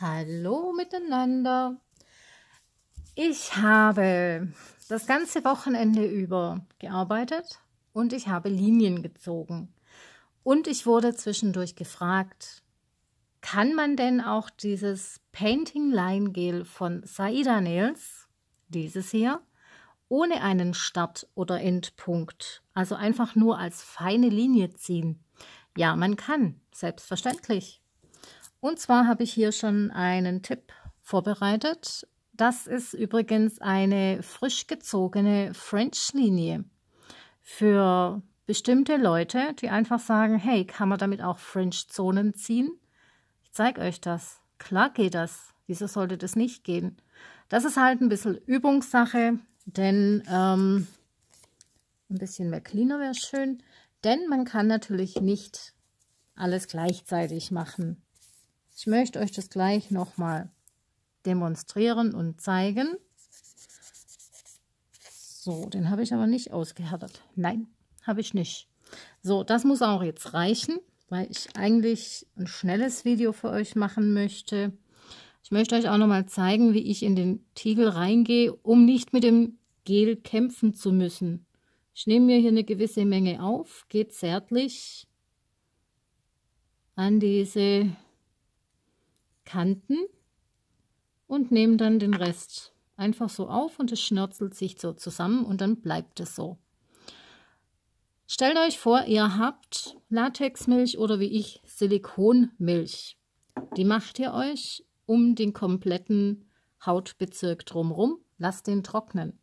Hallo miteinander. Ich habe das ganze Wochenende über gearbeitet und ich habe Linien gezogen. Und ich wurde zwischendurch gefragt, kann man denn auch dieses Painting Line Gel von Saida Nails, dieses hier, ohne einen Start- oder Endpunkt, also einfach nur als feine Linie ziehen? Ja, man kann, selbstverständlich. Und zwar habe ich hier schon einen Tipp vorbereitet. Das ist übrigens eine frisch gezogene French-Linie für bestimmte Leute, die einfach sagen, hey, kann man damit auch French-Zonen ziehen? Ich zeige euch das. Klar geht das. Wieso sollte das nicht gehen? Das ist halt ein bisschen Übungssache, denn ähm, ein bisschen mehr cleaner wäre schön, denn man kann natürlich nicht alles gleichzeitig machen. Ich möchte euch das gleich nochmal demonstrieren und zeigen. So, den habe ich aber nicht ausgehärtet. Nein, habe ich nicht. So, das muss auch jetzt reichen, weil ich eigentlich ein schnelles Video für euch machen möchte. Ich möchte euch auch nochmal zeigen, wie ich in den Tiegel reingehe, um nicht mit dem Gel kämpfen zu müssen. Ich nehme mir hier eine gewisse Menge auf, gehe zärtlich an diese Kanten und nehmen dann den Rest einfach so auf und es schnurzelt sich so zusammen und dann bleibt es so. Stellt euch vor, ihr habt Latexmilch oder wie ich Silikonmilch. Die macht ihr euch um den kompletten Hautbezirk drumherum, lasst den trocknen.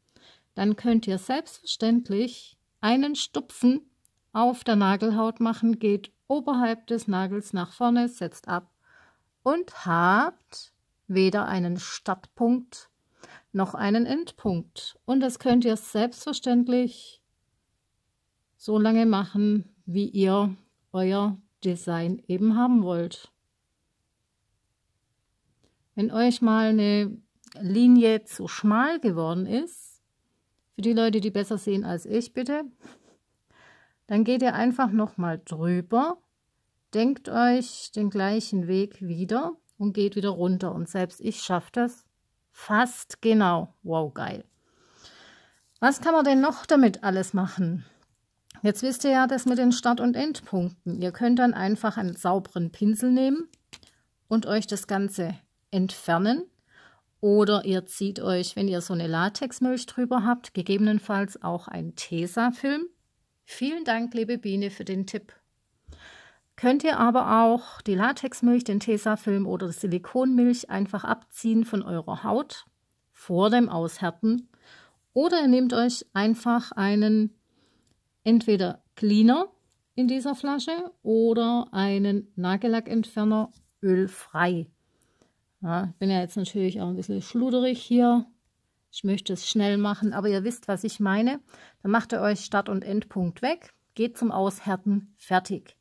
Dann könnt ihr selbstverständlich einen Stupfen auf der Nagelhaut machen, geht oberhalb des Nagels nach vorne, setzt ab und habt weder einen Startpunkt noch einen Endpunkt. Und das könnt ihr selbstverständlich so lange machen, wie ihr euer Design eben haben wollt. Wenn euch mal eine Linie zu schmal geworden ist, für die Leute, die besser sehen als ich, bitte, dann geht ihr einfach nochmal drüber Denkt euch den gleichen Weg wieder und geht wieder runter. Und selbst ich schaffe das fast genau. Wow, geil. Was kann man denn noch damit alles machen? Jetzt wisst ihr ja das mit den Start- und Endpunkten. Ihr könnt dann einfach einen sauberen Pinsel nehmen und euch das Ganze entfernen. Oder ihr zieht euch, wenn ihr so eine Latexmilch drüber habt, gegebenenfalls auch einen Tesa-Film. Vielen Dank, liebe Biene, für den Tipp. Könnt ihr aber auch die Latexmilch, den Tesafilm oder die Silikonmilch einfach abziehen von eurer Haut vor dem Aushärten. Oder ihr nehmt euch einfach einen entweder Cleaner in dieser Flasche oder einen Nagellackentferner ölfrei. Ja, ich bin ja jetzt natürlich auch ein bisschen schluderig hier. Ich möchte es schnell machen, aber ihr wisst, was ich meine. Dann macht ihr euch Start- und Endpunkt weg, geht zum Aushärten, fertig.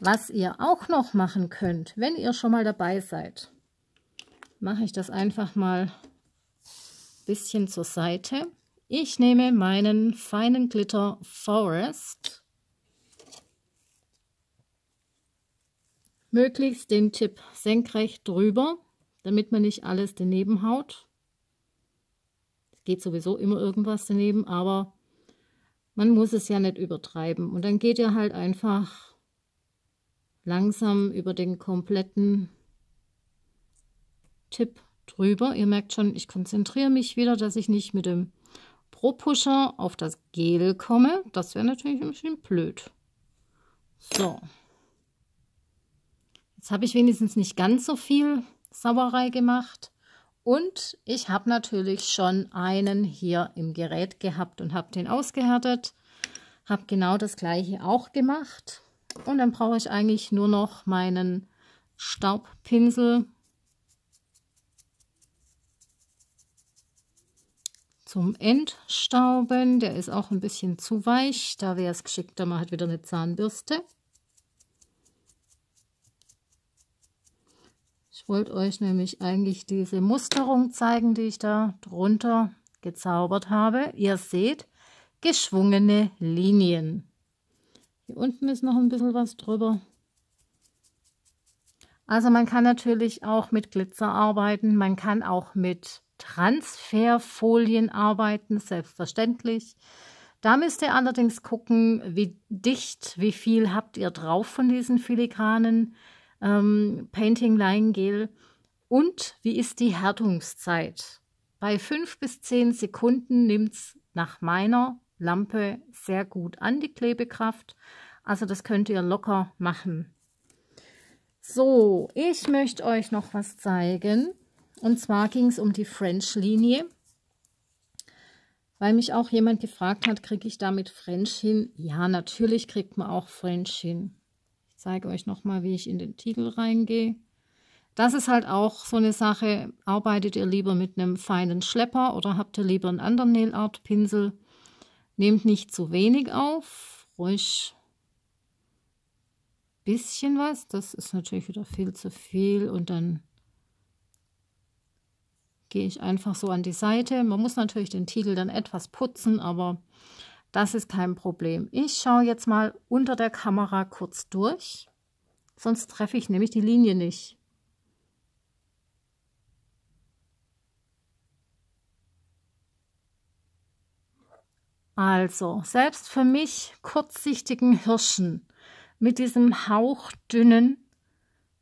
Was ihr auch noch machen könnt, wenn ihr schon mal dabei seid, mache ich das einfach mal ein bisschen zur Seite. Ich nehme meinen feinen Glitter Forest. Möglichst den Tipp senkrecht drüber, damit man nicht alles daneben haut. Es geht sowieso immer irgendwas daneben, aber man muss es ja nicht übertreiben. Und dann geht ihr halt einfach langsam über den kompletten Tipp drüber. Ihr merkt schon, ich konzentriere mich wieder, dass ich nicht mit dem Pro-Pusher auf das Gel komme. Das wäre natürlich ein bisschen blöd. So. Jetzt habe ich wenigstens nicht ganz so viel Sauerei gemacht. Und ich habe natürlich schon einen hier im Gerät gehabt und habe den ausgehärtet. Habe genau das gleiche auch gemacht. Und dann brauche ich eigentlich nur noch meinen Staubpinsel zum Entstauben. Der ist auch ein bisschen zu weich. Da wäre es geschickter, man hat wieder eine Zahnbürste. Ich wollte euch nämlich eigentlich diese Musterung zeigen, die ich da drunter gezaubert habe. Ihr seht, geschwungene Linien. Hier unten ist noch ein bisschen was drüber. Also man kann natürlich auch mit Glitzer arbeiten, man kann auch mit Transferfolien arbeiten, selbstverständlich. Da müsst ihr allerdings gucken, wie dicht, wie viel habt ihr drauf von diesen filigranen ähm, Painting Line Gel und wie ist die Härtungszeit. Bei 5 bis 10 Sekunden nimmt es nach meiner Lampe sehr gut an, die Klebekraft. Also das könnt ihr locker machen. So, ich möchte euch noch was zeigen. Und zwar ging es um die French-Linie. Weil mich auch jemand gefragt hat, kriege ich damit French hin? Ja, natürlich kriegt man auch French hin. Ich zeige euch nochmal, wie ich in den Titel reingehe. Das ist halt auch so eine Sache, arbeitet ihr lieber mit einem feinen Schlepper oder habt ihr lieber einen anderen Nail Art Pinsel? Nehmt nicht zu wenig auf, ruhig ein bisschen was. Das ist natürlich wieder viel zu viel und dann gehe ich einfach so an die Seite. Man muss natürlich den Titel dann etwas putzen, aber das ist kein Problem. Ich schaue jetzt mal unter der Kamera kurz durch, sonst treffe ich nämlich die Linie nicht. Also, selbst für mich kurzsichtigen Hirschen mit diesem hauchdünnen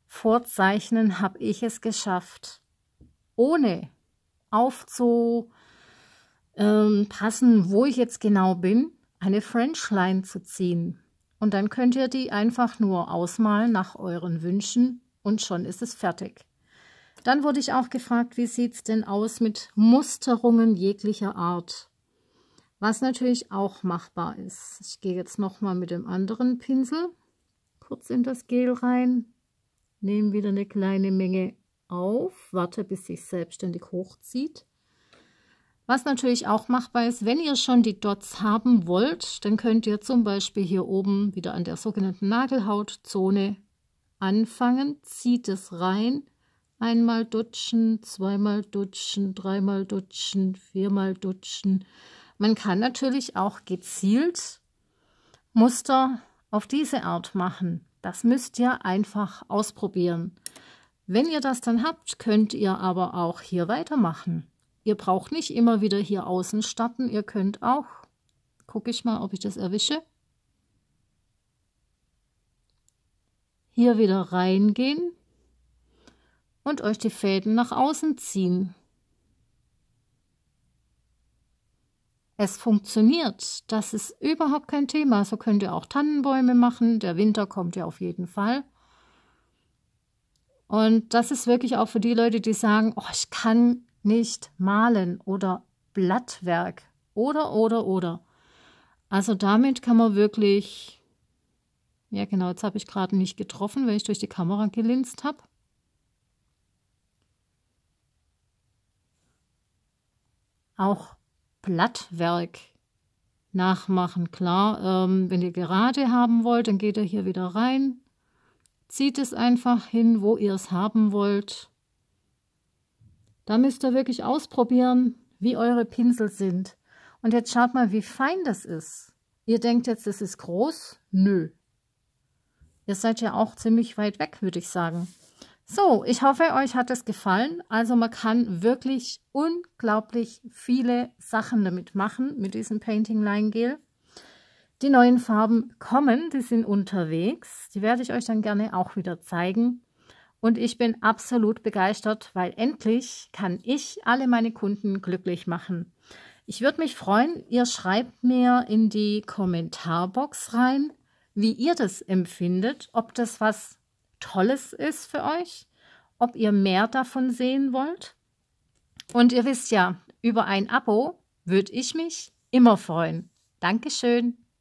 Vorzeichnen habe ich es geschafft, ohne aufzupassen, ähm, wo ich jetzt genau bin, eine French Line zu ziehen. Und dann könnt ihr die einfach nur ausmalen nach euren Wünschen und schon ist es fertig. Dann wurde ich auch gefragt, wie sieht es denn aus mit Musterungen jeglicher Art? was natürlich auch machbar ist. Ich gehe jetzt nochmal mit dem anderen Pinsel kurz in das Gel rein, nehme wieder eine kleine Menge auf, warte bis sich selbstständig hochzieht. Was natürlich auch machbar ist, wenn ihr schon die Dots haben wollt, dann könnt ihr zum Beispiel hier oben wieder an der sogenannten Nagelhautzone anfangen, zieht es rein, einmal dutschen, zweimal dutschen, dreimal dutschen, viermal dutschen, man kann natürlich auch gezielt Muster auf diese Art machen. Das müsst ihr einfach ausprobieren. Wenn ihr das dann habt, könnt ihr aber auch hier weitermachen. Ihr braucht nicht immer wieder hier außen starten. Ihr könnt auch, gucke ich mal, ob ich das erwische, hier wieder reingehen und euch die Fäden nach außen ziehen. Es funktioniert, das ist überhaupt kein Thema. So könnt ihr auch Tannenbäume machen, der Winter kommt ja auf jeden Fall. Und das ist wirklich auch für die Leute, die sagen, oh, ich kann nicht malen oder Blattwerk oder, oder, oder. Also damit kann man wirklich, ja genau, jetzt habe ich gerade nicht getroffen, weil ich durch die Kamera gelinst habe. Auch Blattwerk nachmachen. Klar, ähm, wenn ihr gerade haben wollt, dann geht ihr hier wieder rein, zieht es einfach hin, wo ihr es haben wollt. Da müsst ihr wirklich ausprobieren, wie eure Pinsel sind. Und jetzt schaut mal, wie fein das ist. Ihr denkt jetzt, das ist groß? Nö. Ihr seid ja auch ziemlich weit weg, würde ich sagen. So, ich hoffe, euch hat es gefallen. Also man kann wirklich unglaublich viele Sachen damit machen, mit diesem Painting Line Gel. Die neuen Farben kommen, die sind unterwegs. Die werde ich euch dann gerne auch wieder zeigen. Und ich bin absolut begeistert, weil endlich kann ich alle meine Kunden glücklich machen. Ich würde mich freuen, ihr schreibt mir in die Kommentarbox rein, wie ihr das empfindet, ob das was Tolles ist für euch, ob ihr mehr davon sehen wollt. Und ihr wisst ja, über ein Abo würde ich mich immer freuen. Dankeschön.